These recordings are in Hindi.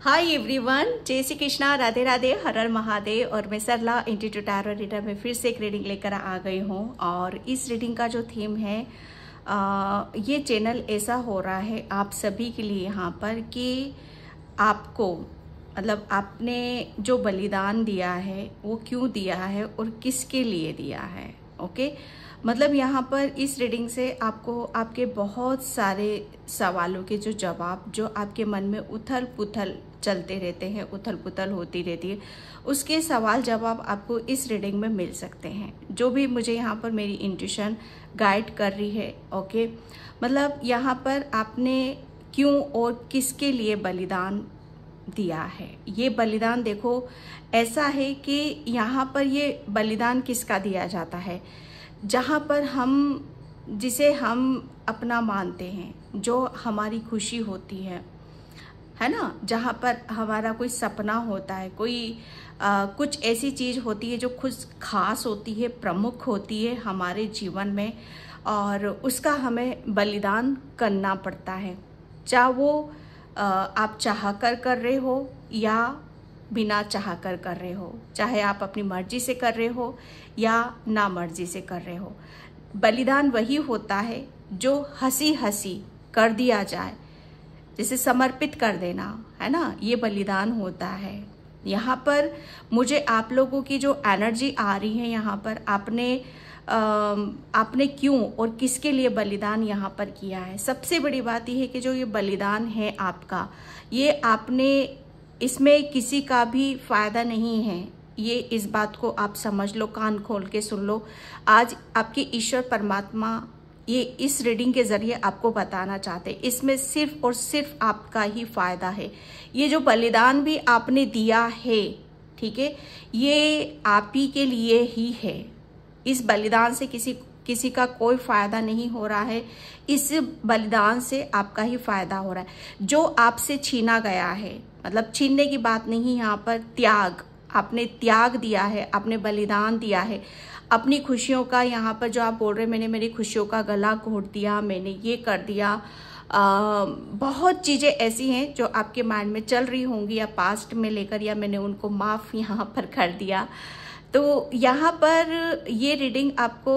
हाय एवरीवन जय श्री कृष्णा राधे राधे हर हर महादेव और मैं सरला इंस्टीट्यूट आर रीडर में फिर से एक रीडिंग लेकर आ गई हूँ और इस रीडिंग का जो थीम है आ, ये चैनल ऐसा हो रहा है आप सभी के लिए यहाँ पर कि आपको मतलब आपने जो बलिदान दिया है वो क्यों दिया है और किसके लिए दिया है ओके okay? मतलब यहाँ पर इस रीडिंग से आपको आपके बहुत सारे सवालों के जो जवाब जो आपके मन में उथल पुथल चलते रहते हैं उथल पुथल होती रहती है उसके सवाल जवाब आपको इस रीडिंग में मिल सकते हैं जो भी मुझे यहाँ पर मेरी इंट्यूशन गाइड कर रही है ओके मतलब यहाँ पर आपने क्यों और किसके लिए बलिदान दिया है ये बलिदान देखो ऐसा है कि यहाँ पर ये बलिदान किसका दिया जाता है जहाँ पर हम जिसे हम अपना मानते हैं जो हमारी खुशी होती है है ना जहाँ पर हमारा कोई सपना होता है कोई आ, कुछ ऐसी चीज़ होती है जो खुद खास होती है प्रमुख होती है हमारे जीवन में और उसका हमें बलिदान करना पड़ता है चाहे वो आ, आप चाह कर कर रहे हो या बिना चाह कर कर रहे हो चाहे आप अपनी मर्जी से कर रहे हो या ना मर्जी से कर रहे हो बलिदान वही होता है जो हंसी हंसी कर दिया जाए जैसे समर्पित कर देना है ना ये बलिदान होता है यहाँ पर मुझे आप लोगों की जो एनर्जी आ रही है यहाँ पर आपने आपने क्यों और किसके लिए बलिदान यहाँ पर किया है सबसे बड़ी बात यह है कि जो ये बलिदान है आपका ये आपने इसमें किसी का भी फायदा नहीं है ये इस बात को आप समझ लो कान खोल के सुन लो आज आपके ईश्वर परमात्मा ये इस रीडिंग के जरिए आपको बताना चाहते हैं इसमें सिर्फ और सिर्फ आपका ही फायदा है ये जो बलिदान भी आपने दिया है ठीक है ये आप ही के लिए ही है इस बलिदान से किसी किसी का कोई फायदा नहीं हो रहा है इस बलिदान से आपका ही फायदा हो रहा है जो आपसे छीना गया है मतलब छीनने की बात नहीं यहाँ पर त्याग आपने त्याग दिया है आपने बलिदान दिया है अपनी खुशियों का यहाँ पर जो आप बोल रहे मैंने मेरी खुशियों का गला घोट दिया मैंने ये कर दिया आ, बहुत चीज़ें ऐसी हैं जो आपके माइंड में चल रही होंगी या पास्ट में लेकर या मैंने उनको माफ़ यहाँ पर कर दिया तो यहाँ पर ये रीडिंग आपको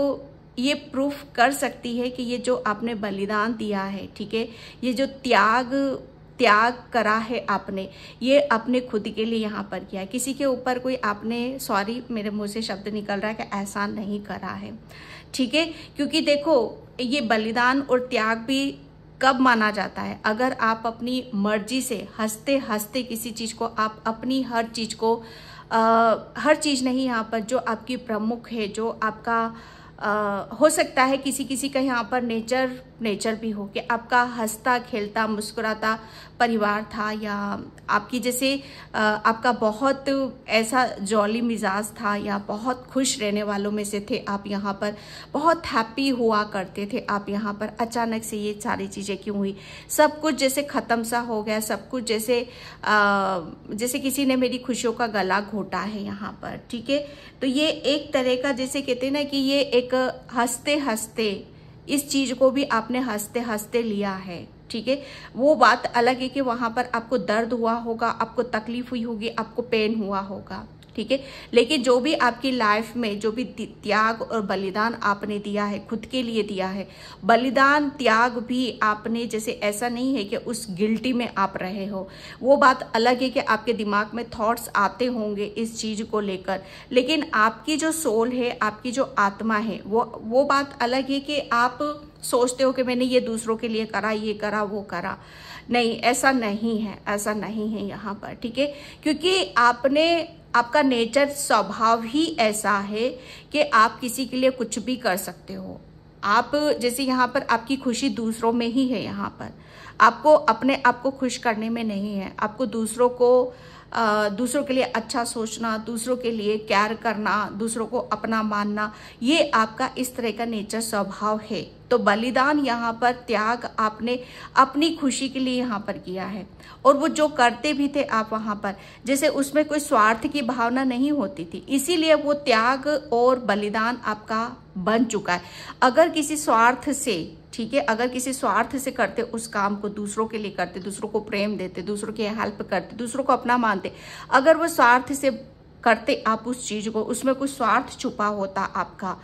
ये प्रूफ कर सकती है कि ये जो आपने बलिदान दिया है ठीक है ये जो त्याग त्याग करा है आपने ये अपने खुद के लिए यहाँ पर किया है किसी के ऊपर कोई आपने सॉरी मेरे मुँह से शब्द निकल रहा है कि एहसान नहीं करा है ठीक है क्योंकि देखो ये बलिदान और त्याग भी कब माना जाता है अगर आप अपनी मर्जी से हंसते हंसते किसी चीज़ को आप अपनी हर चीज़ को आ, हर चीज़ नहीं यहाँ पर जो आपकी प्रमुख है जो आपका आ, हो सकता है किसी किसी का यहाँ पर नेचर नेचर भी हो कि आपका हंसता खेलता मुस्कुराता परिवार था या आपकी जैसे आपका बहुत ऐसा जॉली मिजाज था या बहुत खुश रहने वालों में से थे आप यहाँ पर बहुत हैप्पी हुआ करते थे आप यहाँ पर अचानक से ये सारी चीज़ें क्यों हुई सब कुछ जैसे ख़त्म सा हो गया सब कुछ जैसे जैसे किसी ने मेरी खुशियों का गला घोटा है यहाँ पर ठीक है तो ये एक तरह का जैसे कहते ना कि ये एक हंसते हंसते इस चीज़ को भी आपने हंसते हंसते लिया है ठीक है वो बात अलग है कि वहाँ पर आपको दर्द हुआ होगा आपको तकलीफ हुई होगी आपको पेन हुआ होगा ठीक है लेकिन जो भी आपकी लाइफ में जो भी त्याग और बलिदान आपने दिया है खुद के लिए दिया है बलिदान त्याग भी आपने जैसे ऐसा नहीं है कि उस गिल्टी में आप रहे हो वो बात अलग है कि आपके दिमाग में थॉट्स आते होंगे इस चीज को लेकर लेकिन आपकी जो सोल है आपकी जो आत्मा है वो वो बात अलग है कि आप सोचते हो कि मैंने ये दूसरों के लिए करा ये करा वो करा नहीं ऐसा नहीं है ऐसा नहीं है यहाँ पर ठीक है क्योंकि आपने आपका नेचर स्वभाव ही ऐसा है कि आप किसी के लिए कुछ भी कर सकते हो आप जैसे यहाँ पर आपकी खुशी दूसरों में ही है यहाँ पर आपको अपने आप को खुश करने में नहीं है आपको दूसरों को दूसरों के लिए अच्छा सोचना दूसरों के लिए केयर करना दूसरों को अपना मानना ये आपका इस तरह का नेचर स्वभाव है तो बलिदान यहाँ पर त्याग आपने अपनी खुशी के लिए यहाँ पर किया है और वो जो करते भी थे आप वहाँ पर जैसे उसमें कोई स्वार्थ की भावना नहीं होती थी इसीलिए वो त्याग और बलिदान आपका बन चुका है अगर किसी स्वार्थ से ठीक है अगर किसी स्वार्थ से करते उस काम को दूसरों के लिए करते दूसरों को प्रेम देते दूसरों की हेल्प करते दूसरों को अपना मानते अगर वो स्वार्थ से करते आप उस चीज को उसमें कुछ स्वार्थ छुपा होता आपका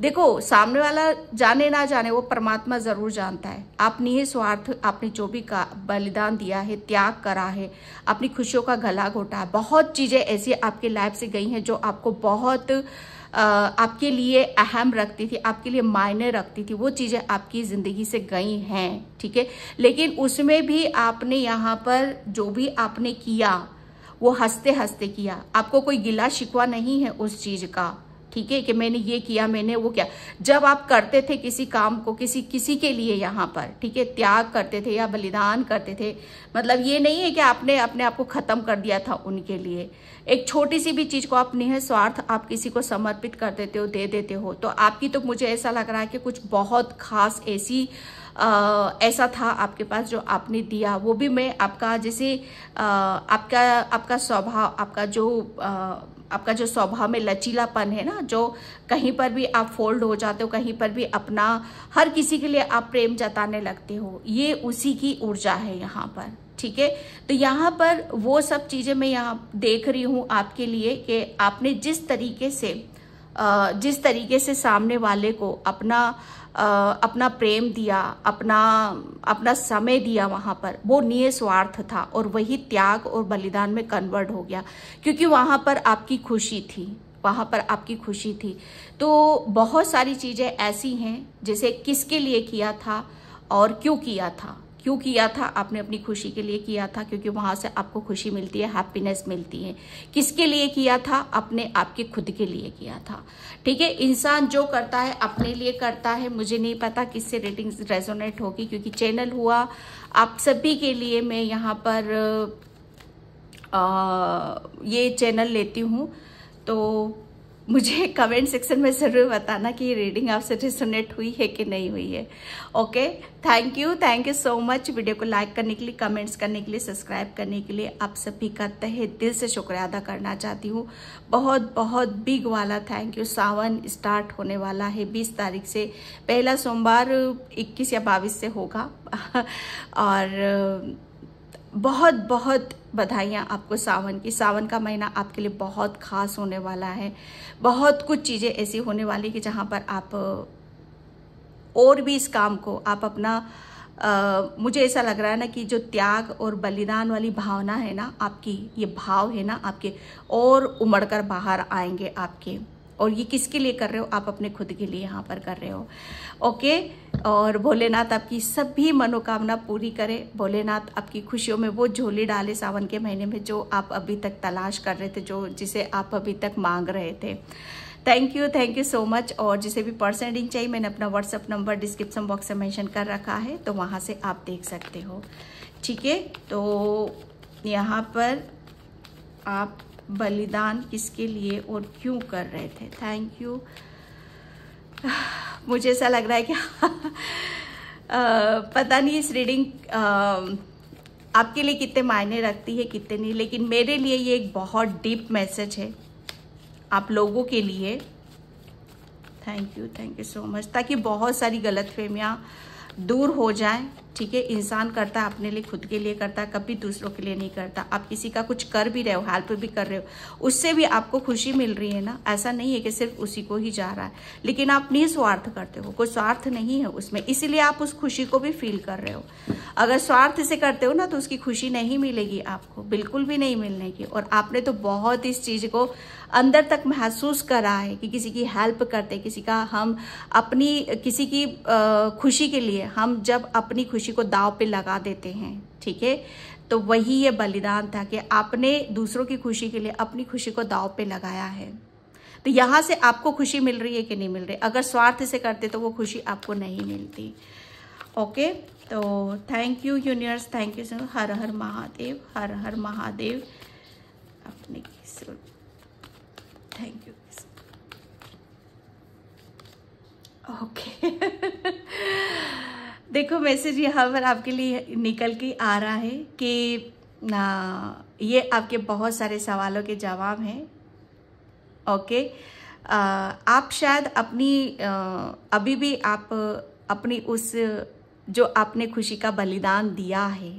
देखो सामने वाला जाने ना जाने वो परमात्मा जरूर जानता है आपने ये स्वार्थ आपने जो भी का बलिदान दिया है त्याग करा है अपनी खुशियों का गला घोटा है बहुत चीज़ें ऐसी आपके लाइफ से गई हैं जो आपको बहुत आपके लिए अहम रखती थी आपके लिए मायने रखती थी वो चीज़ें आपकी ज़िंदगी से गई हैं ठीक है लेकिन उसमें भी आपने यहाँ पर जो भी आपने किया वो हंसते हंसते किया आपको कोई गिला शिकवा नहीं है उस चीज़ का ठीक है कि मैंने ये किया मैंने वो किया जब आप करते थे किसी काम को किसी किसी के लिए यहाँ पर ठीक है त्याग करते थे या बलिदान करते थे मतलब ये नहीं है कि आपने अपने आप को ख़त्म कर दिया था उनके लिए एक छोटी सी भी चीज़ को आप स्वार्थ आप किसी को समर्पित कर देते हो दे देते हो तो आपकी तो मुझे ऐसा लग रहा है कि कुछ बहुत खास ऐसी आ, ऐसा था आपके पास जो आपने दिया वो भी मैं आपका जैसे आपका आपका स्वभाव आपका जो आ, आपका जो स्वभाव में लचीलापन है ना जो कहीं पर भी आप फोल्ड हो जाते हो कहीं पर भी अपना हर किसी के लिए आप प्रेम जताने लगते हो ये उसी की ऊर्जा है यहाँ पर ठीक है तो यहाँ पर वो सब चीज़ें मैं यहाँ देख रही हूँ आपके लिए कि आपने जिस तरीके से जिस तरीके से सामने वाले को अपना अपना प्रेम दिया अपना अपना समय दिया वहाँ पर वो निस्वार्थ था और वही त्याग और बलिदान में कन्वर्ट हो गया क्योंकि वहाँ पर आपकी खुशी थी वहाँ पर आपकी खुशी थी तो बहुत सारी चीज़ें ऐसी हैं जैसे किसके लिए किया था और क्यों किया था क्यों किया था आपने अपनी खुशी के लिए किया था क्योंकि वहां से आपको खुशी मिलती है हैप्पीनेस मिलती है किसके लिए किया था अपने आपके खुद के लिए किया था ठीक है इंसान जो करता है अपने लिए करता है मुझे नहीं पता किससे रेटिंग रेजोनेट होगी क्योंकि चैनल हुआ आप सभी के लिए मैं यहाँ पर आ, ये चैनल लेती हूँ तो मुझे कमेंट सेक्शन में ज़रूर बताना कि ये रीडिंग आपसे रिसोनेट हुई है कि नहीं हुई है okay thank you thank you so much video को लाइक करने के लिए कमेंट्स करने के लिए सब्सक्राइब करने के लिए आप सभी का तहे दिल से शुक्रिया अदा करना चाहती हूँ बहुत बहुत बिग वाला थैंक यू सावन स्टार्ट होने वाला है बीस तारीख से पहला सोमवार इक्कीस या बाईस से होगा और बहुत बहुत बधाइयाँ आपको सावन की सावन का महीना आपके लिए बहुत खास होने वाला है बहुत कुछ चीज़ें ऐसी होने वाली कि जहाँ पर आप और भी इस काम को आप अपना आ, मुझे ऐसा लग रहा है ना कि जो त्याग और बलिदान वाली भावना है ना आपकी ये भाव है ना आपके और उमड़ कर बाहर आएंगे आपके और ये किसके लिए कर रहे हो आप अपने खुद के लिए यहाँ पर कर रहे हो ओके और भोलेनाथ आपकी सभी मनोकामना पूरी करे भोलेनाथ आपकी खुशियों में वो झोली डाले सावन के महीने में जो आप अभी तक तलाश कर रहे थे जो जिसे आप अभी तक मांग रहे थे thank you thank you so much और जिसे भी पर्सन रीडिंग चाहिए मैंने अपना व्हाट्सअप नंबर डिस्क्रिप्शन बॉक्स में मेंशन कर रखा है तो वहाँ से आप देख सकते हो ठीक है तो यहाँ पर आप बलिदान किसके लिए और क्यों कर रहे थे थैंक यू मुझे ऐसा लग रहा है कि आ, पता नहीं इस रीडिंग आ, आपके लिए कितने मायने रखती है कितने नहीं लेकिन मेरे लिए ये एक बहुत डीप मैसेज है आप लोगों के लिए thank you thank you so much ताकि बहुत सारी गलत फहमियाँ दूर हो जाएं ठीक है इंसान करता है अपने लिए खुद के लिए करता है कभी दूसरों के लिए नहीं करता आप किसी का कुछ कर भी रहे हो हेल्प भी कर रहे हो उससे भी आपको खुशी मिल रही है ना ऐसा नहीं है कि सिर्फ उसी को ही जा रहा है लेकिन आप निस्वार्थ करते हो कोई स्वार्थ नहीं है उसमें इसीलिए आप उस खुशी को भी फील कर रहे हो अगर स्वार्थ से करते हो ना तो उसकी खुशी नहीं मिलेगी आपको बिल्कुल भी नहीं मिलने की और आपने तो बहुत इस चीज़ को अंदर तक महसूस करा है कि किसी की हेल्प करते किसी का हम अपनी किसी की खुशी के लिए हम जब अपनी खुशी खुशी को दाव पे लगा देते हैं ठीक है तो वही ये बलिदान था कि आपने दूसरों की खुशी के लिए अपनी खुशी को दाव पे लगाया है तो यहाँ से आपको खुशी मिल रही है कि नहीं मिल रही अगर स्वार्थ से करते तो वो खुशी आपको नहीं मिलती ओके तो thank you universe thank you so हर हर महादेव हर हर महादेव अपने थैंक यू ओके देखो मैसेज यहाँ पर आपके लिए निकल के आ रहा है कि ना ये आपके बहुत सारे सवालों के जवाब हैं ओके आ, आप शायद अपनी आ, अभी भी आप अपनी उस जो आपने खुशी का बलिदान दिया है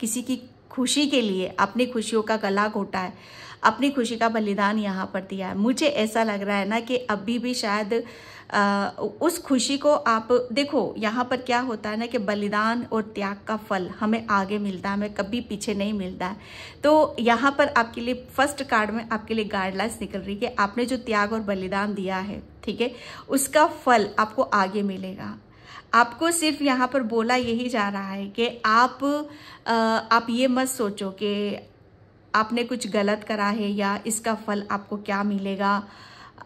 किसी की खुशी के लिए अपनी खुशियों का गला घोटा है अपनी खुशी का बलिदान यहाँ पर दिया है मुझे ऐसा लग रहा है ना कि अभी भी शायद आ, उस खुशी को आप देखो यहाँ पर क्या होता है ना कि बलिदान और त्याग का फल हमें आगे मिलता है हमें कभी पीछे नहीं मिलता है तो यहाँ पर आपके लिए फर्स्ट कार्ड में आपके लिए गाइडलाइंस निकल रही है कि आपने जो त्याग और बलिदान दिया है ठीक है उसका फल आपको आगे मिलेगा आपको सिर्फ यहाँ पर बोला यही जा रहा है कि आप आ, आप ये मत सोचो कि आपने कुछ गलत करा है या इसका फल आपको क्या मिलेगा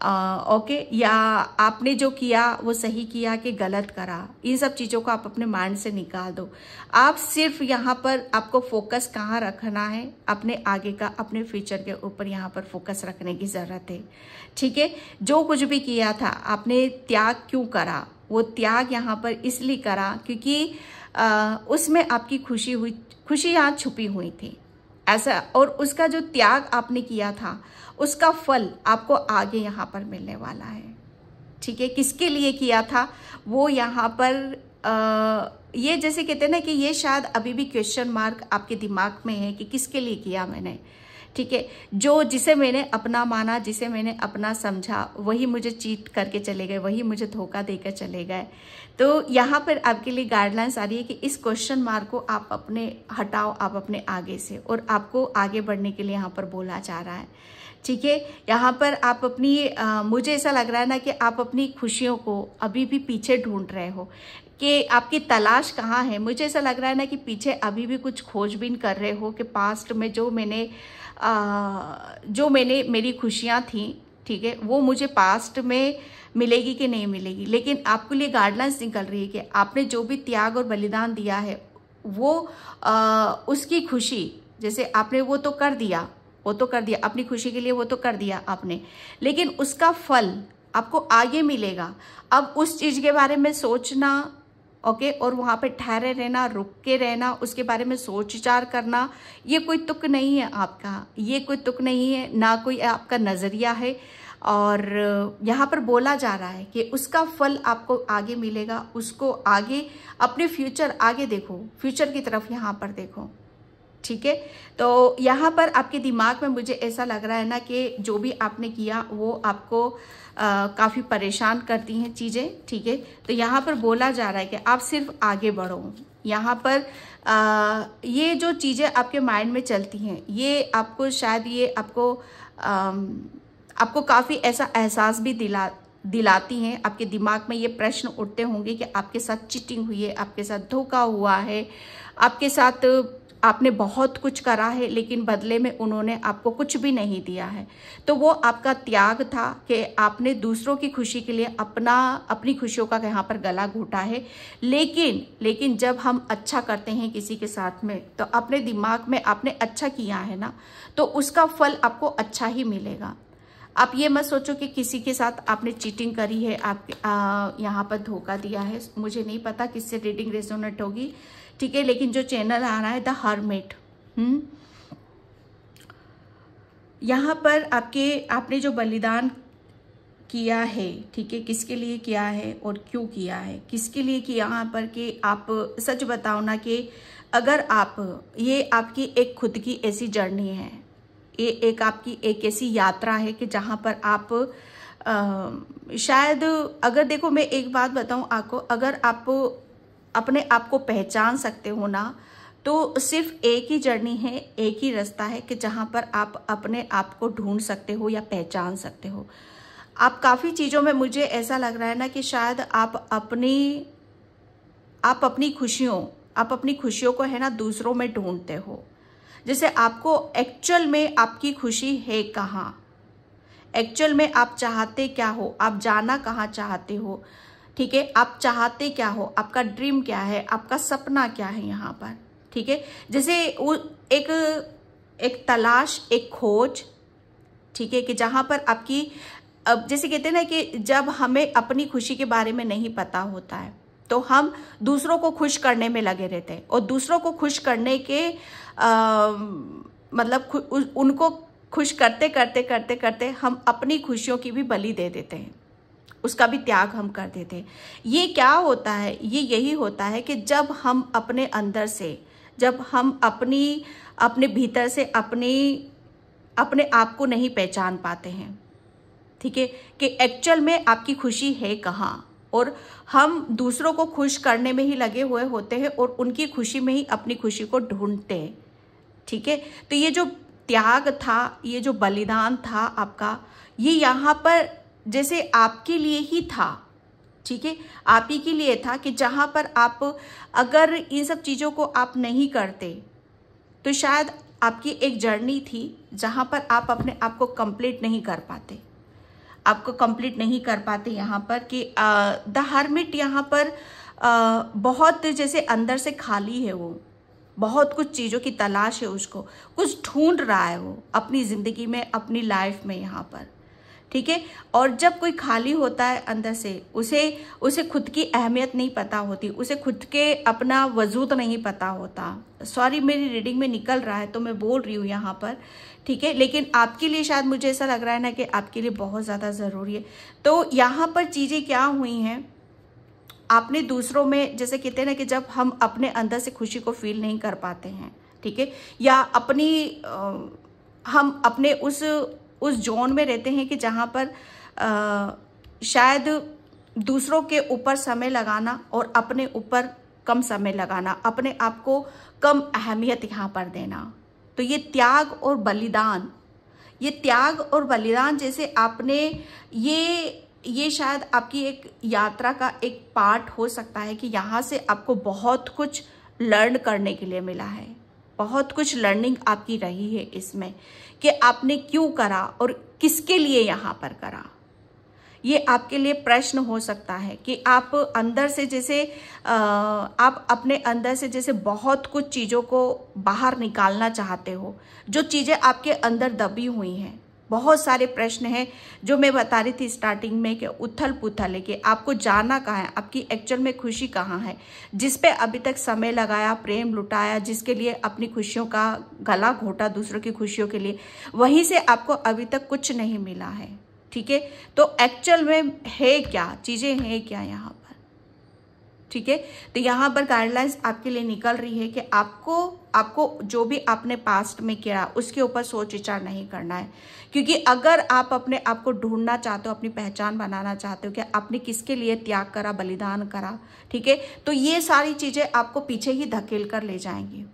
ओके या आपने जो किया वो सही किया कि गलत करा इन सब चीज़ों को आप अपने माइंड से निकाल दो आप सिर्फ यहाँ पर आपको फोकस कहाँ रखना है अपने आगे का अपने फ्यूचर के ऊपर यहाँ पर फोकस रखने की ज़रूरत है ठीक है जो कुछ भी किया था आपने त्याग क्यों करा वो त्याग यहाँ पर इसलिए करा क्योंकि उसमें आपकी खुशी हुई खुशी यहाँ छुपी हुई थी ऐसा और उसका जो त्याग आपने किया था उसका फल आपको आगे यहाँ पर मिलने वाला है ठीक है किसके लिए किया था वो यहाँ पर आ, ये जैसे कहते हैं ना कि ये शायद अभी भी क्वेश्चन मार्क आपके दिमाग में है कि किसके लिए किया मैंने ठीक है जो जिसे मैंने अपना माना जिसे मैंने अपना समझा वही मुझे चीट करके चले गए वही मुझे धोखा देकर चले गए तो यहाँ पर आपके लिए गाइडलाइंस आ रही है कि इस क्वेश्चन मार्क को आप अपने हटाओ आप अपने आगे से और आपको आगे बढ़ने के लिए यहाँ पर बोला जा रहा है ठीक है यहाँ पर आप अपनी आ, मुझे ऐसा लग रहा है ना कि आप अपनी खुशियों को अभी भी पीछे ढूंढ रहे हो कि आपकी तलाश कहाँ है मुझे ऐसा लग रहा है ना कि पीछे अभी भी कुछ खोजबीन कर रहे हो कि पास्ट में जो मैंने आ, जो मैंने मेरी खुशियाँ थीं ठीक है वो मुझे पास्ट में मिलेगी कि नहीं मिलेगी लेकिन आपके लिए गाइडलाइंस निकल रही है कि आपने जो भी त्याग और बलिदान दिया है वो आ, उसकी खुशी जैसे आपने वो तो कर दिया वो तो कर दिया अपनी खुशी के लिए वो तो कर दिया आपने लेकिन उसका फल आपको आगे मिलेगा अब उस चीज़ के बारे में सोचना ओके और वहाँ पे ठहरे रहना रुक के रहना उसके बारे में सोच विचार करना ये कोई तुक नहीं है आपका ये कोई तुक नहीं है ना कोई आपका नज़रिया है और यहाँ पर बोला जा रहा है कि उसका फल आपको आगे मिलेगा उसको आगे अपने फ्यूचर आगे देखो फ्यूचर की तरफ यहाँ पर देखो ठीक है तो यहाँ पर आपके दिमाग में मुझे ऐसा लग रहा है ना कि जो भी आपने किया वो आपको काफ़ी परेशान करती हैं चीज़ें ठीक है तो यहाँ पर बोला जा रहा है कि आप सिर्फ आगे बढ़ो यहाँ पर आ, ये जो चीज़ें आपके माइंड में चलती हैं ये आपको शायद ये आपको आ, आपको काफ़ी ऐसा एहसास भी दिला दिलाती हैं आपके दिमाग में ये प्रश्न उठते होंगे कि आपके साथ चिटिंग हुई है आपके साथ धोखा हुआ है आपके साथ आपने बहुत कुछ करा है लेकिन बदले में उन्होंने आपको कुछ भी नहीं दिया है तो वो आपका त्याग था कि आपने दूसरों की खुशी के लिए अपना अपनी खुशियों का यहाँ पर गला घूटा है लेकिन लेकिन जब हम अच्छा करते हैं किसी के साथ में तो अपने दिमाग में आपने अच्छा किया है ना तो उसका फल आपको अच्छा ही मिलेगा आप ये मत सोचो कि किसी के साथ आपने चीटिंग करी है आप यहाँ पर धोखा दिया है मुझे नहीं पता किससे रीडिंग रेजोनेट होगी ठीक है लेकिन जो चैनल आ रहा है द हर्मिट हम्म? यहाँ पर आपके आपने जो बलिदान किया है ठीक है किसके लिए किया है और क्यों किया है किसके लिए किया यहाँ पर कि आप सच बताओ ना कि अगर आप ये आपकी एक खुद की ऐसी जर्नी है ये एक आपकी एक ऐसी यात्रा है कि जहाँ पर आप आ, शायद अगर देखो मैं एक बात बताऊँ आपको अगर आप अपने आप को पहचान सकते हो ना तो सिर्फ एक ही जर्नी है एक ही रास्ता है कि जहाँ पर आप अपने आप को ढूंढ सकते हो या पहचान सकते हो आप काफ़ी चीज़ों में मुझे ऐसा लग रहा है ना कि शायद आप अपनी आप अपनी खुशियों आप अपनी खुशियों को है ना दूसरों में ढूंढते हो जैसे आपको एक्चुअल में आपकी खुशी है कहाँ एक्चुअल में आप चाहते क्या हो आप जाना कहाँ चाहते हो ठीक है आप चाहते क्या हो आपका ड्रीम क्या है आपका सपना क्या है यहाँ पर ठीक है जैसे एक एक तलाश एक खोज ठीक है कि जहाँ पर आपकी अब जैसे कहते हैं ना कि जब हमें अपनी खुशी के बारे में नहीं पता होता है तो हम दूसरों को खुश करने में लगे रहते हैं और दूसरों को खुश करने के आ, मतलब खु, उनको खुश करते करते करते करते हम अपनी खुशियों की भी बलि दे देते हैं उसका भी त्याग हम कर देते ये क्या होता है ये यही होता है कि जब हम अपने अंदर से जब हम अपनी अपने भीतर से अपनी अपने आप को नहीं पहचान पाते हैं ठीक है कि एक्चुअल में आपकी खुशी है कहाँ और हम दूसरों को खुश करने में ही लगे हुए होते हैं और उनकी खुशी में ही अपनी खुशी को ढूंढते हैं ठीक है तो ये जो त्याग था ये जो बलिदान था आपका ये यहाँ पर जैसे आपके लिए ही था ठीक है आप ही के लिए था कि जहाँ पर आप अगर इन सब चीज़ों को आप नहीं करते तो शायद आपकी एक जर्नी थी जहाँ पर आप अपने आप को कंप्लीट नहीं कर पाते आपको कंप्लीट नहीं कर पाते यहाँ पर कि द हर्मिट यहाँ पर आ, बहुत जैसे अंदर से खाली है वो बहुत कुछ चीज़ों की तलाश है उसको कुछ ढूंढ रहा है वो अपनी ज़िंदगी में अपनी लाइफ में यहाँ पर ठीक है और जब कोई खाली होता है अंदर से उसे उसे खुद की अहमियत नहीं पता होती उसे खुद के अपना वजूद नहीं पता होता सॉरी मेरी रीडिंग में निकल रहा है तो मैं बोल रही हूँ यहाँ पर ठीक है लेकिन आपके लिए शायद मुझे ऐसा लग रहा है ना कि आपके लिए बहुत ज़्यादा ज़रूरी है तो यहाँ पर चीज़ें क्या हुई हैं आपने दूसरों में जैसे कहते हैं ना कि जब हम अपने अंदर से खुशी को फील नहीं कर पाते हैं ठीक है या अपनी आ, हम अपने उस उस जोन में रहते हैं कि जहाँ पर आ, शायद दूसरों के ऊपर समय लगाना और अपने ऊपर कम समय लगाना अपने आप को कम अहमियत यहाँ पर देना तो ये त्याग और बलिदान ये त्याग और बलिदान जैसे आपने ये ये शायद आपकी एक यात्रा का एक पार्ट हो सकता है कि यहाँ से आपको बहुत कुछ लर्न करने के लिए मिला है बहुत कुछ लर्निंग आपकी रही है इसमें कि आपने क्यों करा और किसके लिए यहाँ पर करा ये आपके लिए प्रश्न हो सकता है कि आप अंदर से जैसे आप अपने अंदर से जैसे बहुत कुछ चीज़ों को बाहर निकालना चाहते हो जो चीज़ें आपके अंदर दबी हुई हैं बहुत सारे प्रश्न हैं जो मैं बता रही थी स्टार्टिंग में कि उथल पुथल है कि आपको जाना कहाँ है आपकी एक्चुअल में खुशी कहाँ है जिस पे अभी तक समय लगाया प्रेम लुटाया जिसके लिए अपनी खुशियों का गला घोटा दूसरों की खुशियों के लिए वहीं से आपको अभी तक कुछ नहीं मिला है ठीक है तो एक्चुअल में है क्या चीज़ें हैं क्या यहाँ पर ठीक है तो यहाँ पर गाइडलाइंस आपके लिए निकल रही है कि आपको आपको जो भी आपने पास्ट में किया उसके ऊपर सोच विचार नहीं करना है क्योंकि अगर आप अपने आप को ढूंढना चाहते हो अपनी पहचान बनाना चाहते हो कि आपने किसके लिए त्याग करा बलिदान करा ठीक है तो ये सारी चीज़ें आपको पीछे ही धकेल कर ले जाएंगी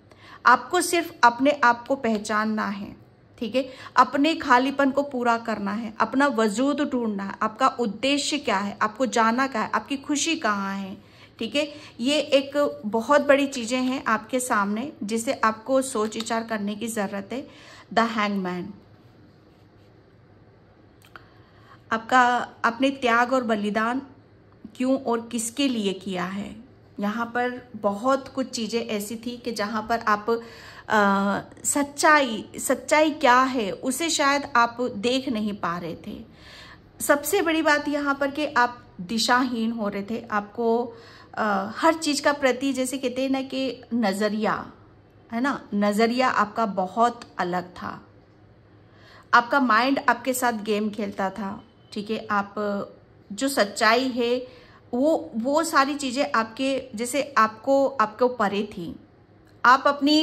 आपको सिर्फ अपने आप को पहचानना है ठीक है अपने खालीपन को पूरा करना है अपना वजूद ढूंढना है आपका उद्देश्य क्या है आपको जाना क्या है आपकी खुशी कहाँ है ठीक है ये एक बहुत बड़ी चीज़ें हैं आपके सामने जिसे आपको सोच विचार करने की ज़रूरत है द हैंगमैन आपका अपने त्याग और बलिदान क्यों और किसके लिए किया है यहाँ पर बहुत कुछ चीज़ें ऐसी थी कि जहाँ पर आप आ, सच्चाई सच्चाई क्या है उसे शायद आप देख नहीं पा रहे थे सबसे बड़ी बात यहाँ पर कि आप दिशाहीन हो रहे थे आपको हर चीज़ का प्रति जैसे कहते हैं ना कि नज़रिया है ना नज़रिया आपका बहुत अलग था आपका माइंड आपके साथ गेम खेलता था ठीक है आप जो सच्चाई है वो वो सारी चीज़ें आपके जैसे आपको आपको परे थी आप अपनी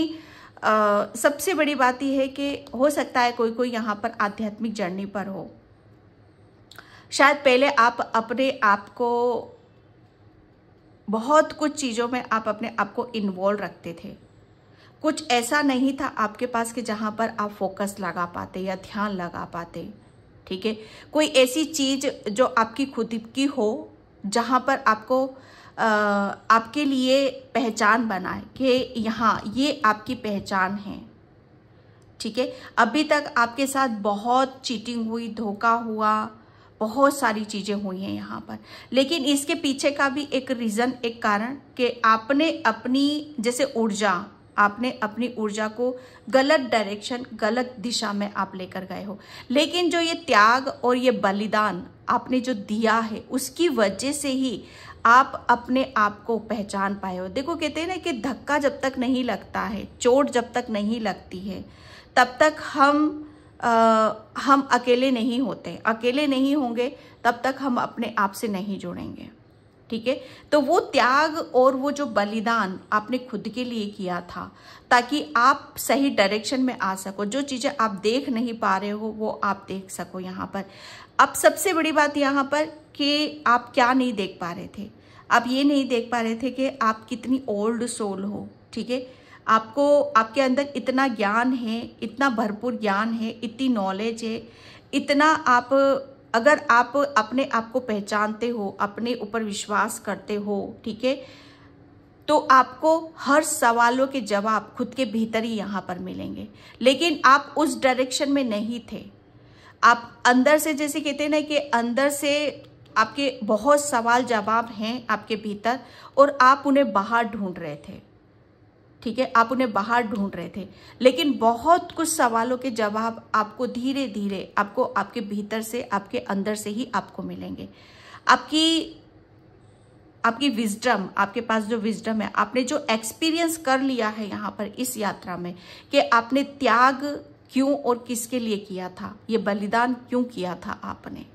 आ, सबसे बड़ी बात यह है कि हो सकता है कोई कोई यहाँ पर आध्यात्मिक जर्नी पर हो शायद पहले आप अपने आप को बहुत कुछ चीज़ों में आप अपने आप को इन्वॉल्व रखते थे कुछ ऐसा नहीं था आपके पास कि जहाँ पर आप फोकस लगा पाते या ध्यान लगा पाते ठीक है कोई ऐसी चीज़ जो आपकी खुद की हो जहाँ पर आपको आ, आपके लिए पहचान बनाए कि यहाँ ये आपकी पहचान है ठीक है अभी तक आपके साथ बहुत चीटिंग हुई धोखा हुआ बहुत सारी चीज़ें हुई हैं यहाँ पर लेकिन इसके पीछे का भी एक रीज़न एक कारण कि आपने अपनी जैसे ऊर्जा आपने अपनी ऊर्जा को गलत डायरेक्शन गलत दिशा में आप लेकर गए हो लेकिन जो ये त्याग और ये बलिदान आपने जो दिया है उसकी वजह से ही आप अपने आप को पहचान पाए हो देखो कहते हैं ना कि धक्का जब तक नहीं लगता है चोट जब तक नहीं लगती है तब तक हम आ, हम अकेले नहीं होते अकेले नहीं होंगे तब तक हम अपने आप से नहीं जुड़ेंगे ठीक है तो वो त्याग और वो जो बलिदान आपने खुद के लिए किया था ताकि आप सही डायरेक्शन में आ सको जो चीज़ें आप देख नहीं पा रहे हो वो आप देख सको यहाँ पर अब सबसे बड़ी बात यहाँ पर कि आप क्या नहीं देख पा रहे थे आप ये नहीं देख पा रहे थे कि आप कितनी ओल्ड सोल हो ठीक है आपको आपके अंदर इतना ज्ञान है इतना भरपूर ज्ञान है इतनी नॉलेज है इतना आप अगर आप अपने आप को पहचानते हो अपने ऊपर विश्वास करते हो ठीक है तो आपको हर सवालों के जवाब खुद के भीतर ही यहाँ पर मिलेंगे लेकिन आप उस डायरेक्शन में नहीं थे आप अंदर से जैसे कहते हैं ना कि अंदर से आपके बहुत सवाल जवाब हैं आपके भीतर और आप उन्हें बाहर ढूंढ रहे थे ठीक है आप उन्हें बाहर ढूंढ रहे थे लेकिन बहुत कुछ सवालों के जवाब आपको धीरे धीरे आपको आपके भीतर से आपके अंदर से ही आपको मिलेंगे आपकी आपकी विजडम आपके पास जो विजडम है आपने जो एक्सपीरियंस कर लिया है यहाँ पर इस यात्रा में कि आपने त्याग क्यों और किसके लिए किया था ये बलिदान क्यों किया था आपने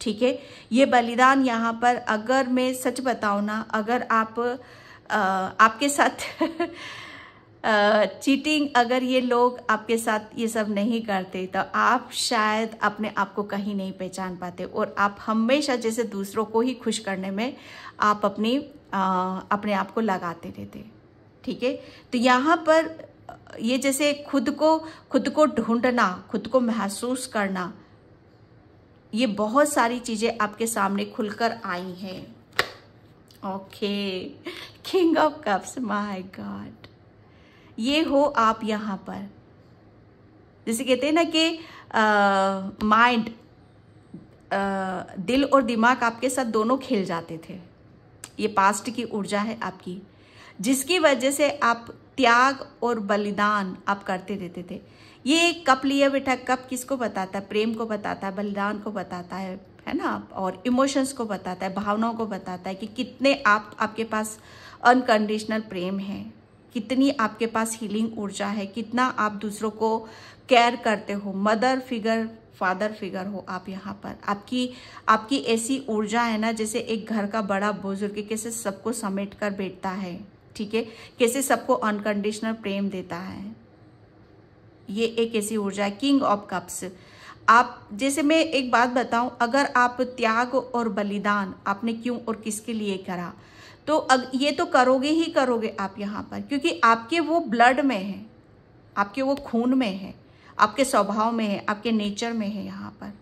ठीक है ये बलिदान यहाँ पर अगर मैं सच बताऊ ना अगर आप आपके साथ चीटिंग अगर ये लोग आपके साथ ये सब नहीं करते तो आप शायद अपने आप को कहीं नहीं पहचान पाते और आप हमेशा जैसे दूसरों को ही खुश करने में आप अपनी आ, अपने आप को लगाते रहते ठीक है तो यहाँ पर ये जैसे खुद को खुद को ढूंढना खुद को महसूस करना ये बहुत सारी चीज़ें आपके सामने खुलकर आई हैं okay king of cups my god ये हो आप यहाँ पर जैसे कहते हैं ना कि माइंड दिल और दिमाग आपके साथ दोनों खेल जाते थे ये पास्ट की ऊर्जा है आपकी जिसकी वजह से आप त्याग और बलिदान आप करते रहते थे ये एक कप लिए बैठा कप किसको बताता है प्रेम को बताता है बलिदान को बताता है है ना और इमोशंस को बताता है भावनाओं को बताता है कि कितने आप आपके पास अनकंडीशनल प्रेम है कितनी आपके पास हीलिंग ऊर्जा है कितना आप दूसरों को केयर करते हो मदर फिगर फादर फिगर हो आप यहाँ पर आपकी आपकी ऐसी ऊर्जा है ना जैसे एक घर का बड़ा बुजुर्ग कैसे सबको समेट कर बैठता है ठीक है कैसे सबको अनकंडीशनल प्रेम देता है ये एक ऐसी ऊर्जा है किंग ऑफ कप्स आप जैसे मैं एक बात बताऊं अगर आप त्याग और बलिदान आपने क्यों और किसके लिए करा तो अग, ये तो करोगे ही करोगे आप यहाँ पर क्योंकि आपके वो ब्लड में है आपके वो खून में है आपके स्वभाव में है आपके नेचर में है यहाँ पर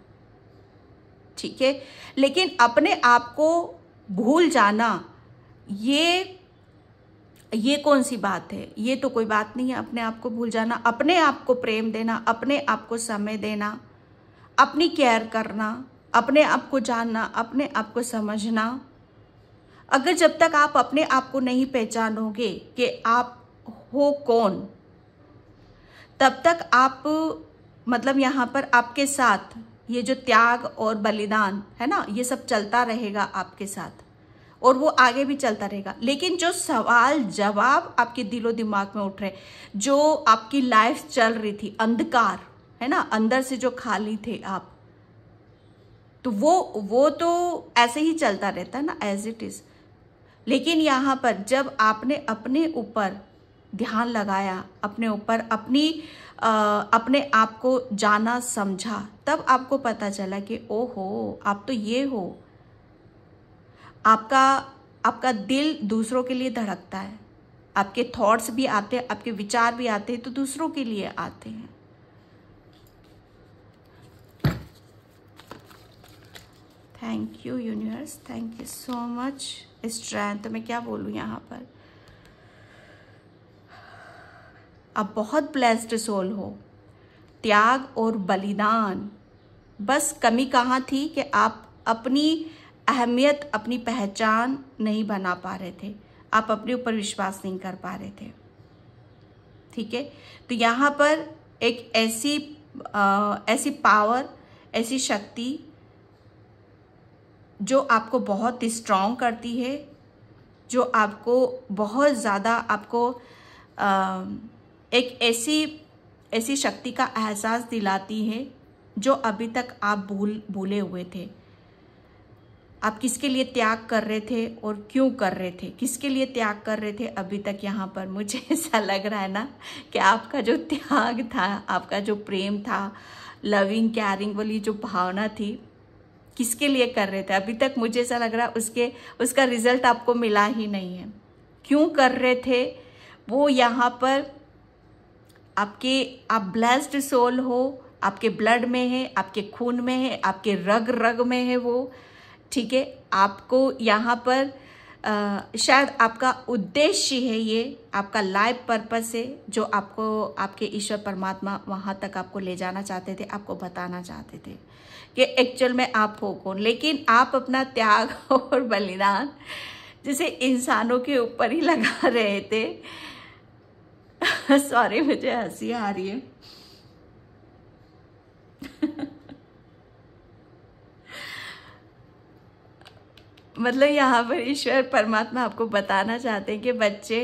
ठीक है लेकिन अपने आप को भूल जाना ये ये कौन सी बात है ये तो कोई बात नहीं है अपने आप को भूल जाना अपने आप को प्रेम देना अपने आप को समय देना अपनी केयर करना अपने आप को जानना अपने आप को समझना अगर जब तक आप अपने आप को नहीं पहचानोगे कि आप हो कौन तब तक आप मतलब यहाँ पर आपके साथ ये जो त्याग और बलिदान है ना ये सब चलता रहेगा आपके साथ और वो आगे भी चलता रहेगा लेकिन जो सवाल जवाब आपके दिलो दिमाग में उठ रहे जो आपकी लाइफ चल रही थी अंधकार है ना अंदर से जो खाली थे आप तो वो वो तो ऐसे ही चलता रहता है ना एज इट इज़ लेकिन यहाँ पर जब आपने अपने ऊपर ध्यान लगाया अपने ऊपर अपनी आ, अपने आप को जाना समझा तब आपको पता चला कि ओ हो आप तो ये हो आपका आपका दिल दूसरों के लिए धड़कता है आपके थॉट्स भी आते हैं आपके विचार भी आते हैं तो दूसरों के लिए आते हैं thank you universe thank you so much strength तो मैं क्या बोलूँ यहाँ पर आप बहुत ब्लेस्ड सोल हो त्याग और बलिदान बस कमी कहाँ थी कि आप अपनी अहमियत अपनी पहचान नहीं बना पा रहे थे आप अपने ऊपर विश्वास नहीं कर पा रहे थे ठीक है तो यहाँ पर एक ऐसी आ, ऐसी पावर ऐसी शक्ति जो आपको बहुत ही स्ट्रॉन्ग करती है जो आपको बहुत ज़्यादा आपको एक ऐसी ऐसी शक्ति का एहसास दिलाती है जो अभी तक आप भूल भूले हुए थे आप किसके लिए त्याग कर रहे थे और क्यों कर रहे थे किसके लिए त्याग कर रहे थे अभी तक यहाँ पर मुझे ऐसा लग रहा है ना कि आपका जो त्याग था आपका जो प्रेम था लविंग कैरिंग वाली जो भावना थी किसके लिए कर रहे थे अभी तक मुझे ऐसा लग रहा है उसके उसका रिजल्ट आपको मिला ही नहीं है क्यों कर रहे थे वो यहाँ पर आपके आप ब्लेस्ड सोल हो आपके ब्लड में है आपके खून में है आपके रग रग में है वो ठीक है आपको यहाँ पर आ, शायद आपका उद्देश्य है ये आपका लाइफ पर्पस है जो आपको आपके ईश्वर परमात्मा वहाँ तक आपको ले जाना चाहते थे आपको बताना चाहते थे कि एक्चुअल में आप हो कौन लेकिन आप अपना त्याग और बलिदान जिसे इंसानों के ऊपर ही लगा रहे थे सॉरी मुझे हंसी आ रही है मतलब यहाँ पर ईश्वर परमात्मा आपको बताना चाहते हैं कि बच्चे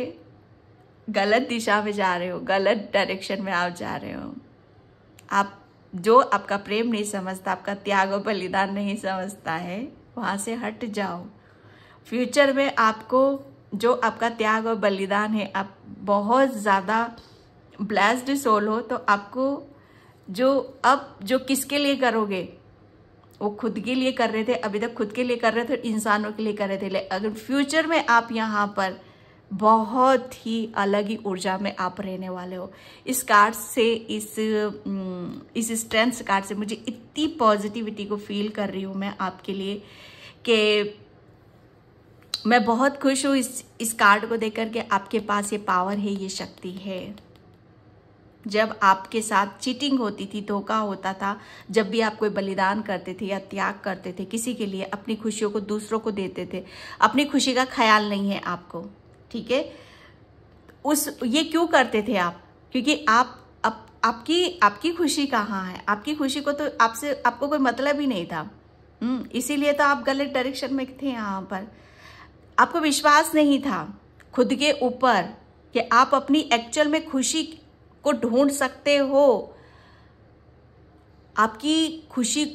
गलत दिशा में जा रहे हो गलत डायरेक्शन में आप जा रहे हो आप जो आपका प्रेम नहीं समझता आपका त्याग और बलिदान नहीं समझता है वहाँ से हट जाओ फ्यूचर में आपको जो आपका त्याग और बलिदान है आप बहुत ज़्यादा ब्लेस्ड सोल हो तो आपको जो अब जो किसके लिए करोगे वो खुद के लिए कर रहे थे अभी तक खुद के लिए कर रहे थे इंसानों के लिए कर रहे थे अगर फ्यूचर में आप यहाँ पर बहुत ही अलग ही ऊर्जा में आप रहने वाले हो इस कार्ड से इस इस स्ट्रेंथ कार्ड से मुझे इतनी पॉजिटिविटी को फील कर रही हूँ मैं आपके लिए कि मैं बहुत खुश हूँ इस इस कार्ड को देख करके आपके पास ये पावर है ये शक्ति है जब आपके साथ चीटिंग होती थी धोखा होता था जब भी आप कोई बलिदान करते थे या त्याग करते थे किसी के लिए अपनी खुशियों को दूसरों को देते थे अपनी खुशी का ख्याल नहीं है आपको ठीक है उस ये क्यों करते थे आप क्योंकि आप आपकी आपकी खुशी कहाँ है आपकी खुशी को तो आपसे आपको कोई मतलब ही नहीं था हम्म, इसीलिए तो आप गलत डायरेक्शन में थे यहाँ पर आपको विश्वास नहीं था खुद के ऊपर कि आप अपनी एक्चुअल में खुशी को ढूंढ सकते हो आपकी खुशी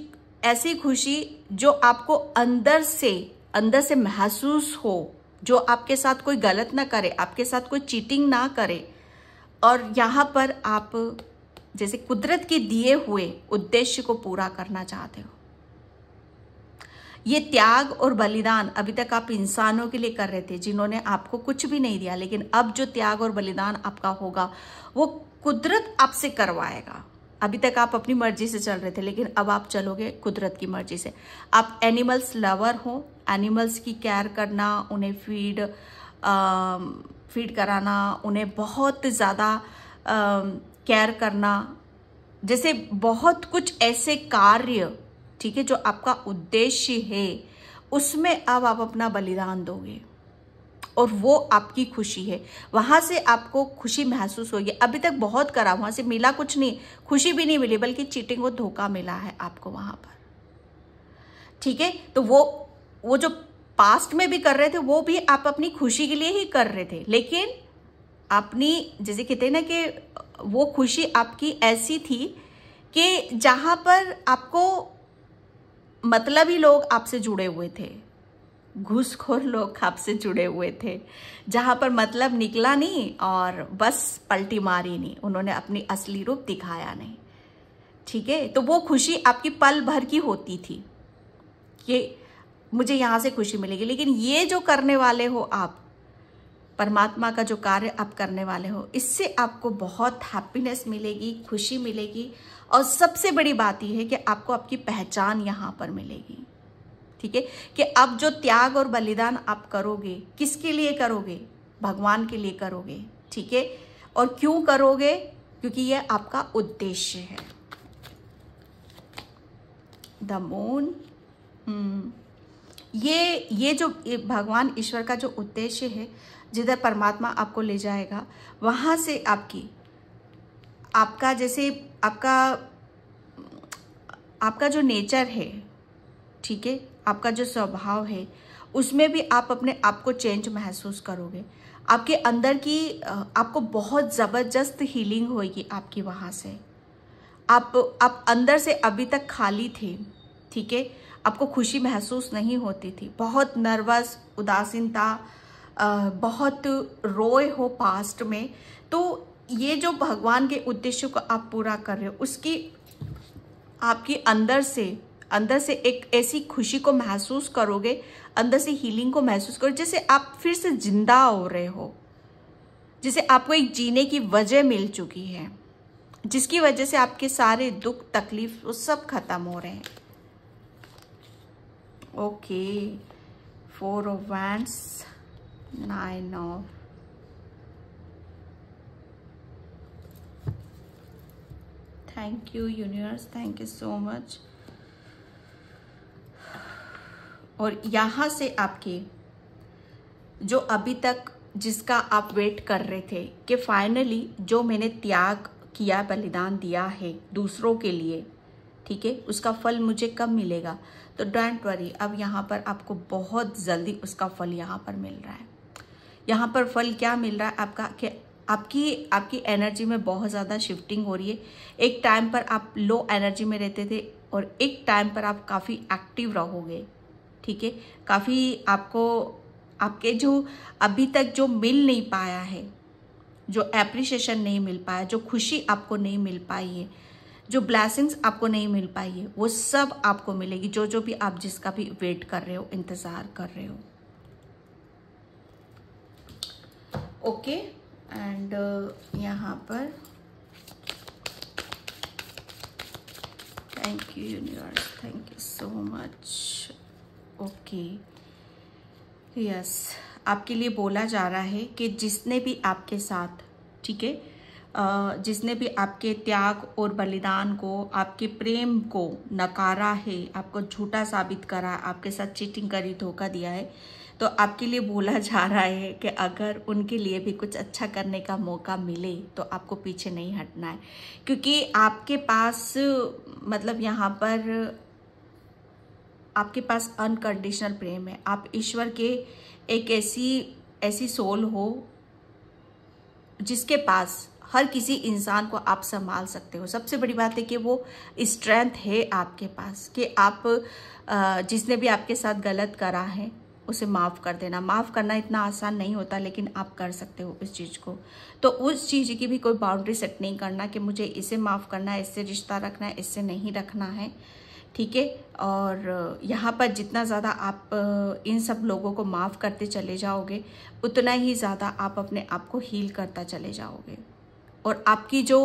ऐसी खुशी जो आपको अंदर से अंदर से महसूस हो जो आपके साथ कोई गलत ना करे आपके साथ कोई चीटिंग ना करे और यहाँ पर आप जैसे कुदरत के दिए हुए उद्देश्य को पूरा करना चाहते हो ये त्याग और बलिदान अभी तक आप इंसानों के लिए कर रहे थे जिन्होंने आपको कुछ भी नहीं दिया लेकिन अब जो त्याग और बलिदान आपका होगा वो कुदरत आपसे करवाएगा अभी तक आप अपनी मर्जी से चल रहे थे लेकिन अब आप चलोगे कुदरत की मर्जी से आप एनिमल्स लवर हो एनिमल्स की केयर करना उन्हें फीड फीड कराना उन्हें बहुत ज़्यादा केयर करना जैसे बहुत कुछ ऐसे कार्य ठीक है जो आपका उद्देश्य है उसमें अब आप अपना बलिदान दोगे और वो आपकी खुशी है वहाँ से आपको खुशी महसूस होगी अभी तक बहुत करा वहाँ से मिला कुछ नहीं खुशी भी नहीं मिली बल्कि चीटिंग और धोखा मिला है आपको वहाँ पर ठीक है तो वो वो जो पास्ट में भी कर रहे थे वो भी आप अपनी खुशी के लिए ही कर रहे थे लेकिन अपनी जैसे कहते हैं ना कि वो खुशी आपकी ऐसी थी कि जहाँ पर आपको मतलब ही लोग आपसे जुड़े हुए थे घुसखोर लोग आपसे जुड़े हुए थे जहाँ पर मतलब निकला नहीं और बस पलटी मारी नहीं उन्होंने अपनी असली रूप दिखाया नहीं ठीक है तो वो खुशी आपकी पल भर की होती थी कि मुझे यहाँ से खुशी मिलेगी लेकिन ये जो करने वाले हो आप परमात्मा का जो कार्य आप करने वाले हो इससे आपको बहुत हैप्पीनेस मिलेगी खुशी मिलेगी और सबसे बड़ी बात यह है कि आपको आपकी पहचान यहाँ पर मिलेगी ठीक है कि अब जो त्याग और बलिदान आप करोगे किसके लिए करोगे भगवान के लिए करोगे ठीक है और क्यों करोगे क्योंकि यह आपका उद्देश्य है द मून ये ये जो भगवान ईश्वर का जो उद्देश्य है जिधर परमात्मा आपको ले जाएगा वहाँ से आपकी आपका जैसे आपका आपका जो नेचर है ठीक है आपका जो स्वभाव है उसमें भी आप अपने आप को चेंज महसूस करोगे आपके अंदर की आपको बहुत ज़बरदस्त हीलिंग होगी आपकी वहाँ से आप आप अंदर से अभी तक खाली थे ठीक है आपको खुशी महसूस नहीं होती थी बहुत नर्वस उदासीनता बहुत रोए हो पास्ट में तो ये जो भगवान के उद्देश्य को आप पूरा कर रहे हो उसकी आपकी अंदर से अंदर से एक ऐसी खुशी को महसूस करोगे अंदर से हीलिंग को महसूस करो जैसे आप फिर से जिंदा हो रहे हो जिसे आपको एक जीने की वजह मिल चुकी है जिसकी वजह से आपके सारे दुख तकलीफ वो सब खत्म हो रहे हैं okay four of wands nine of thank you universe thank you so much और यहां से आपके जो अभी तक जिसका आप वेट कर रहे थे कि फाइनली जो मैंने त्याग किया बलिदान दिया है दूसरों के लिए ठीक है उसका फल मुझे कब मिलेगा तो डोंट वरी अब यहाँ पर आपको बहुत जल्दी उसका फल यहाँ पर मिल रहा है यहाँ पर फल क्या मिल रहा है आपका कि आपकी आपकी एनर्जी में बहुत ज़्यादा शिफ्टिंग हो रही है एक टाइम पर आप लो एनर्जी में रहते थे और एक टाइम पर आप काफ़ी एक्टिव रहोगे ठीक है काफ़ी आपको आपके जो अभी तक जो मिल नहीं पाया है जो एप्रिसिएशन नहीं मिल पाया जो खुशी आपको नहीं मिल पाई है जो ब्लैसिंग्स आपको नहीं मिल पाई है वो सब आपको मिलेगी जो जो भी आप जिसका भी वेट कर रहे हो इंतज़ार कर रहे हो ओके एंड uh, यहाँ पर thank you universe thank you so much okay yes आपके लिए बोला जा रहा है कि जिसने भी आपके साथ ठीक है जिसने भी आपके त्याग और बलिदान को आपके प्रेम को नकारा है आपको झूठा साबित करा है आपके साथ चीटिंग करी धोखा दिया है तो आपके लिए बोला जा रहा है कि अगर उनके लिए भी कुछ अच्छा करने का मौका मिले तो आपको पीछे नहीं हटना है क्योंकि आपके पास मतलब यहाँ पर आपके पास अनकंडीशनल प्रेम है आप ईश्वर के एक ऐसी ऐसी सोल हो जिसके पास हर किसी इंसान को आप संभाल सकते हो सबसे बड़ी बात है कि वो स्ट्रेंथ है आपके पास कि आप जिसने भी आपके साथ गलत करा है उसे माफ़ कर देना माफ़ करना इतना आसान नहीं होता लेकिन आप कर सकते हो उस चीज़ को तो उस चीज़ की भी कोई बाउंड्री सेट नहीं करना कि मुझे इसे माफ़ करना है इससे रिश्ता रखना है इससे नहीं रखना है ठीक है और यहाँ पर जितना ज़्यादा आप इन सब लोगों को माफ़ करते चले जाओगे उतना ही ज़्यादा आप अपने आप को हील करता चले जाओगे और आपकी जो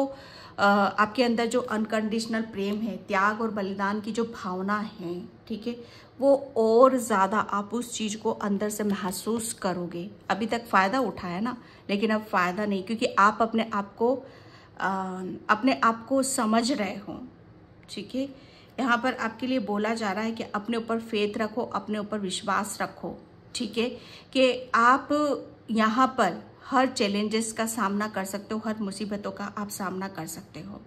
आपके अंदर जो अनकंडीशनल प्रेम है त्याग और बलिदान की जो भावना है ठीक है वो और ज़्यादा आप उस चीज़ को अंदर से महसूस करोगे अभी तक फ़ायदा उठाया ना लेकिन अब फ़ायदा नहीं क्योंकि आप अपने आप को अपने आप को समझ रहे हो ठीक है यहाँ पर आपके लिए बोला जा रहा है कि अपने ऊपर फेत रखो अपने ऊपर विश्वास रखो ठीक है कि आप यहाँ पर हर चैलेंजेस का सामना कर सकते हो हर मुसीबतों का आप सामना कर सकते हो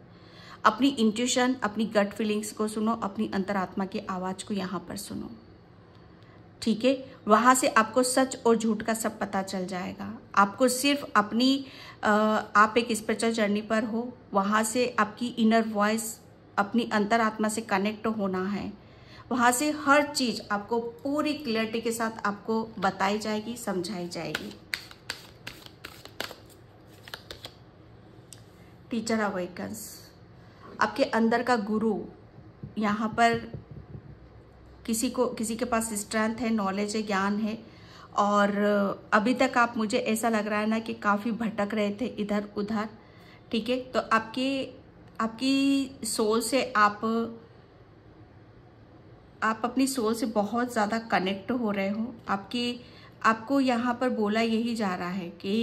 अपनी इंट्यूशन अपनी गट फीलिंग्स को सुनो अपनी अंतरात्मा की आवाज़ को यहाँ पर सुनो ठीक है वहाँ से आपको सच और झूठ का सब पता चल जाएगा आपको सिर्फ अपनी आप एक स्पिरिचुअल जर्नी पर हो वहाँ से आपकी इनर वॉइस अपनी अंतरात्मा से कनेक्ट तो होना है वहाँ से हर चीज़ आपको पूरी क्लियरिटी के साथ आपको बताई जाएगी समझाई जाएगी टीचर अवेकन्स आपके अंदर का गुरु यहाँ पर किसी को किसी के पास स्ट्रेंथ है नॉलेज है ज्ञान है और अभी तक आप मुझे ऐसा लग रहा है ना कि काफ़ी भटक रहे थे इधर उधर ठीक है तो आपके आपकी सोल से आप आप अपनी सोल से बहुत ज़्यादा कनेक्ट हो रहे हो आपकी आपको यहाँ पर बोला यही जा रहा है कि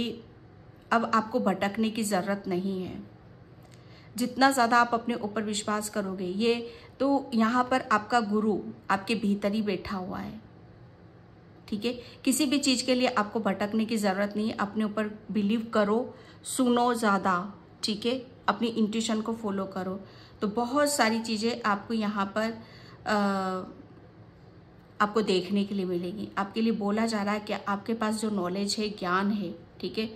अब आपको भटकने की ज़रूरत नहीं है जितना ज़्यादा आप अपने ऊपर विश्वास करोगे ये तो यहाँ पर आपका गुरु आपके भीतर ही बैठा हुआ है ठीक है किसी भी चीज़ के लिए आपको भटकने की ज़रूरत नहीं है अपने ऊपर बिलीव करो सुनो ज़्यादा ठीक है अपनी इंट्यूशन को फॉलो करो तो बहुत सारी चीज़ें आपको यहाँ पर आ, आपको देखने के लिए मिलेगी आपके लिए बोला जा रहा है कि आपके पास जो नॉलेज है ज्ञान है ठीक है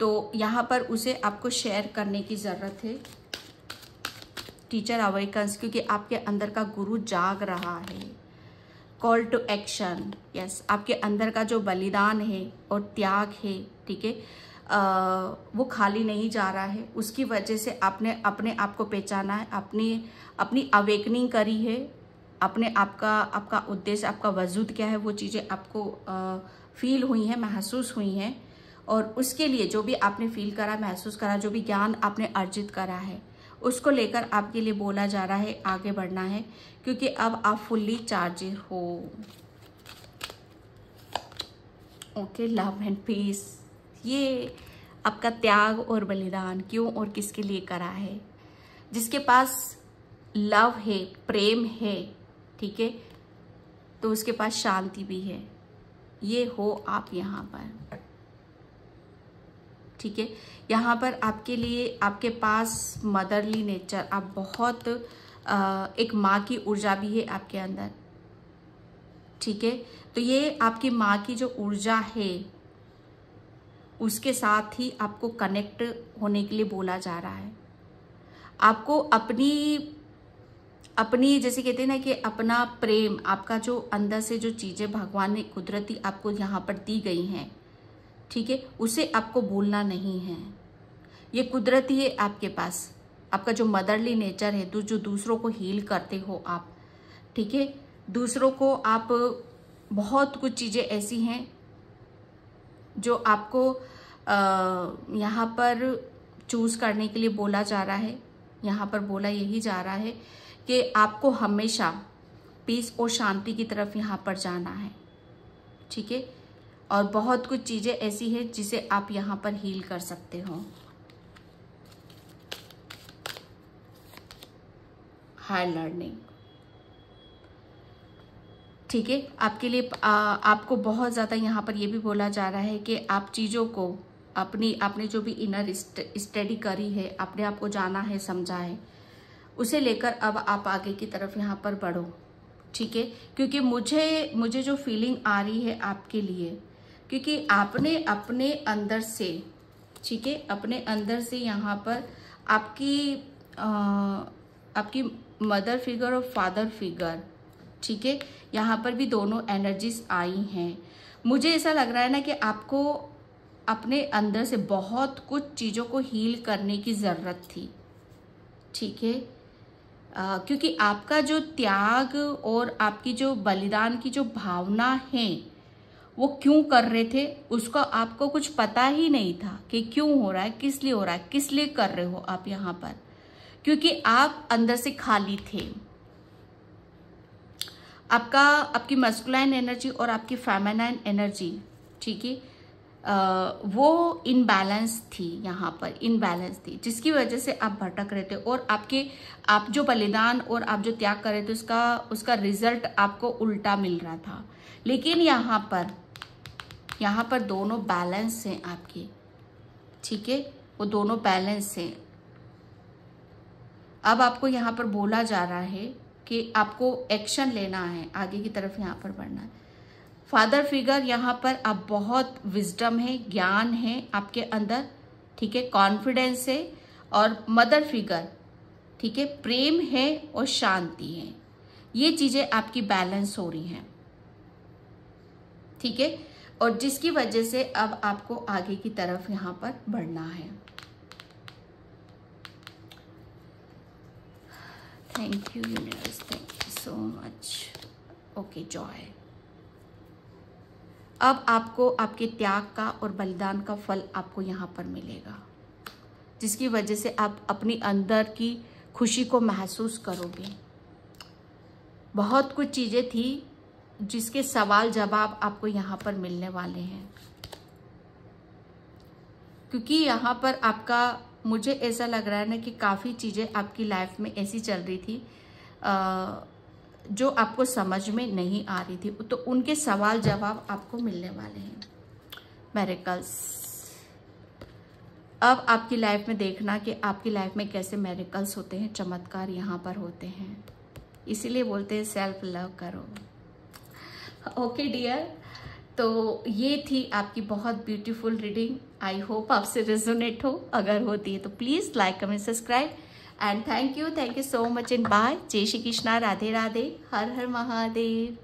तो यहाँ पर उसे आपको शेयर करने की ज़रूरत है टीचर अवेकन्स क्योंकि आपके अंदर का गुरु जाग रहा है कॉल टू एक्शन यस आपके अंदर का जो बलिदान है और त्याग है ठीक है वो खाली नहीं जा रहा है उसकी वजह से आपने अपने आप को पहचाना है अपनी अपनी अवेकनिंग करी है अपने आपका आपका उद्देश्य आपका वजूद क्या है वो चीज़ें आपको आ, फील हुई हैं महसूस हुई हैं और उसके लिए जो भी आपने फील करा महसूस करा जो भी ज्ञान आपने अर्जित करा है उसको लेकर आपके लिए बोला जा रहा है आगे बढ़ना है क्योंकि अब आप फुल्ली चार्ज हो ओके लव एंड पीस ये आपका त्याग और बलिदान क्यों और किसके लिए करा है जिसके पास लव है प्रेम है ठीक है तो उसके पास शांति भी है ये हो आप यहाँ पर ठीक है यहाँ पर आपके लिए आपके पास मदरली नेचर आप बहुत आ, एक माँ की ऊर्जा भी है आपके अंदर ठीक है तो ये आपकी माँ की जो ऊर्जा है उसके साथ ही आपको कनेक्ट होने के लिए बोला जा रहा है आपको अपनी अपनी जैसे कहते हैं ना कि अपना प्रेम आपका जो अंदर से जो चीज़ें भगवान ने कुदरती आपको यहाँ पर दी गई हैं ठीक है उसे आपको भूलना नहीं है ये कुदरती है आपके पास आपका जो मदरली नेचर है तो जो दूसरों को हील करते हो आप ठीक है दूसरों को आप बहुत कुछ चीज़ें ऐसी हैं जो आपको यहाँ पर चूज़ करने के लिए बोला जा रहा है यहाँ पर बोला यही जा रहा है कि आपको हमेशा पीस और शांति की तरफ यहाँ पर जाना है ठीक है और बहुत कुछ चीज़ें ऐसी है जिसे आप यहाँ पर हील कर सकते हो हायर लर्निंग ठीक है आपके लिए आ, आपको बहुत ज़्यादा यहाँ पर यह भी बोला जा रहा है कि आप चीज़ों को अपनी आपने जो भी इनर स्टडी करी है अपने आप को जाना है समझा है उसे लेकर अब आप आगे की तरफ यहाँ पर बढ़ो ठीक है क्योंकि मुझे मुझे जो फीलिंग आ रही है आपके लिए क्योंकि आपने अपने अंदर से ठीक है अपने अंदर से यहाँ पर आपकी आ, आपकी मदर फिगर और फादर फिगर ठीक है यहाँ पर भी दोनों एनर्जीज आई हैं मुझे ऐसा लग रहा है ना कि आपको अपने अंदर से बहुत कुछ चीज़ों को हील करने की ज़रूरत थी ठीक है क्योंकि आपका जो त्याग और आपकी जो बलिदान की जो भावना है वो क्यों कर रहे थे उसका आपको कुछ पता ही नहीं था कि क्यों हो रहा है किस लिए हो रहा है किस लिए कर रहे हो आप यहाँ पर क्योंकि आप अंदर से खाली थे आपका आपकी मस्कुलाइन एनर्जी और आपकी फेमेनाइन एनर्जी ठीक है वो इनबैलेंस थी यहाँ पर इनबैलेंस थी जिसकी वजह से आप भटक रहे थे और आपके आप जो बलिदान और आप जो त्याग कर रहे थे उसका उसका रिजल्ट आपको उल्टा मिल रहा था लेकिन यहाँ पर यहाँ पर दोनों बैलेंस हैं आपके ठीक है वो दोनों बैलेंस हैं अब आपको यहाँ पर बोला जा रहा है कि आपको एक्शन लेना है आगे की तरफ यहाँ पर बढ़ना है फादर फिगर यहाँ पर आप बहुत विजडम है ज्ञान है आपके अंदर ठीक है कॉन्फिडेंस है और मदर फिगर ठीक है प्रेम है और शांति है ये चीज़ें आपकी बैलेंस हो रही हैं ठीक है और जिसकी वजह से अब आपको आगे की तरफ यहाँ पर बढ़ना है thank you universe thank you so much okay joy अब आपको आपके त्याग का और बलिदान का फल आपको यहाँ पर मिलेगा जिसकी वजह से आप अपनी अंदर की खुशी को महसूस करोगे बहुत कुछ चीज़ें थी जिसके सवाल जवाब आपको यहाँ पर मिलने वाले हैं क्योंकि यहाँ पर आपका मुझे ऐसा लग रहा है ना कि काफ़ी चीज़ें आपकी लाइफ में ऐसी चल रही थी जो आपको समझ में नहीं आ रही थी तो उनके सवाल जवाब आपको मिलने वाले हैं मेरिकल्स अब आपकी लाइफ में देखना कि आपकी लाइफ में कैसे मेरिकल्स होते हैं चमत्कार यहाँ पर होते हैं इसीलिए बोलते हैं सेल्फ लव करो ओके डियर तो ये थी आपकी बहुत ब्यूटीफुल रीडिंग आई होप आपसे रेजोनेट हो अगर होती है तो please like comment subscribe and thank you thank you so much and bye जय श्री कृष्णा राधे राधे हर हर महादेव